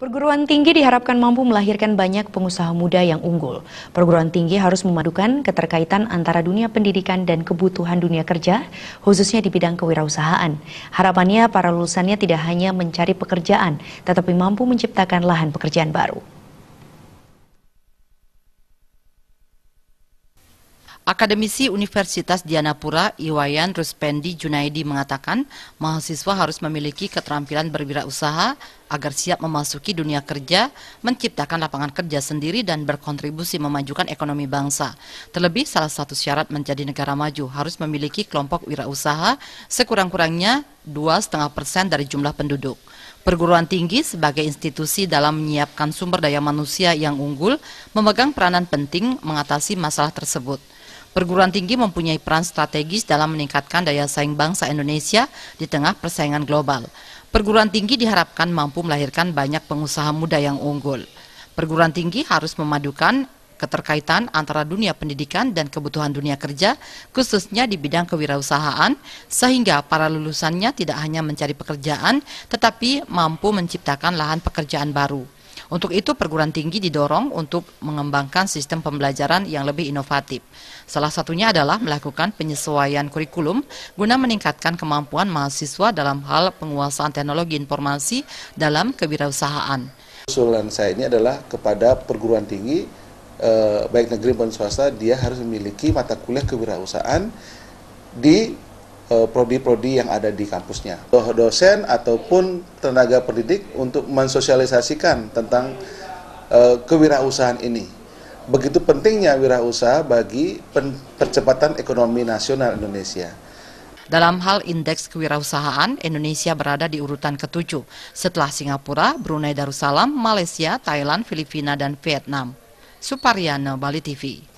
Perguruan tinggi diharapkan mampu melahirkan banyak pengusaha muda yang unggul. Perguruan tinggi harus memadukan keterkaitan antara dunia pendidikan dan kebutuhan dunia kerja, khususnya di bidang kewirausahaan. Harapannya para lulusannya tidak hanya mencari pekerjaan, tetapi mampu menciptakan lahan pekerjaan baru. Akademisi Universitas Dianapura Iwayan Ruspendi Junaidi mengatakan mahasiswa harus memiliki keterampilan berwirausaha agar siap memasuki dunia kerja, menciptakan lapangan kerja sendiri dan berkontribusi memajukan ekonomi bangsa. Terlebih salah satu syarat menjadi negara maju harus memiliki kelompok wirausaha sekurang-kurangnya 2,5 persen dari jumlah penduduk. Perguruan tinggi sebagai institusi dalam menyiapkan sumber daya manusia yang unggul memegang peranan penting mengatasi masalah tersebut. Perguruan tinggi mempunyai peran strategis dalam meningkatkan daya saing bangsa Indonesia di tengah persaingan global. Perguruan tinggi diharapkan mampu melahirkan banyak pengusaha muda yang unggul. Perguruan tinggi harus memadukan keterkaitan antara dunia pendidikan dan kebutuhan dunia kerja, khususnya di bidang kewirausahaan, sehingga para lulusannya tidak hanya mencari pekerjaan, tetapi mampu menciptakan lahan pekerjaan baru. Untuk itu perguruan tinggi didorong untuk mengembangkan sistem pembelajaran yang lebih inovatif. Salah satunya adalah melakukan penyesuaian kurikulum guna meningkatkan kemampuan mahasiswa dalam hal penguasaan teknologi informasi dalam kewirausahaan. Usulan saya ini adalah kepada perguruan tinggi eh, baik negeri maupun swasta dia harus memiliki mata kuliah kewirausahaan di Eh, prodi-prodi yang ada di kampusnya. Dosen ataupun tenaga pendidik untuk mensosialisasikan tentang eh, kewirausahaan ini. Begitu pentingnya wirausaha bagi percepatan ekonomi nasional Indonesia. Dalam hal indeks kewirausahaan, Indonesia berada di urutan ketujuh setelah Singapura, Brunei Darussalam, Malaysia, Thailand, Filipina, dan Vietnam. Supariana, Bali TV.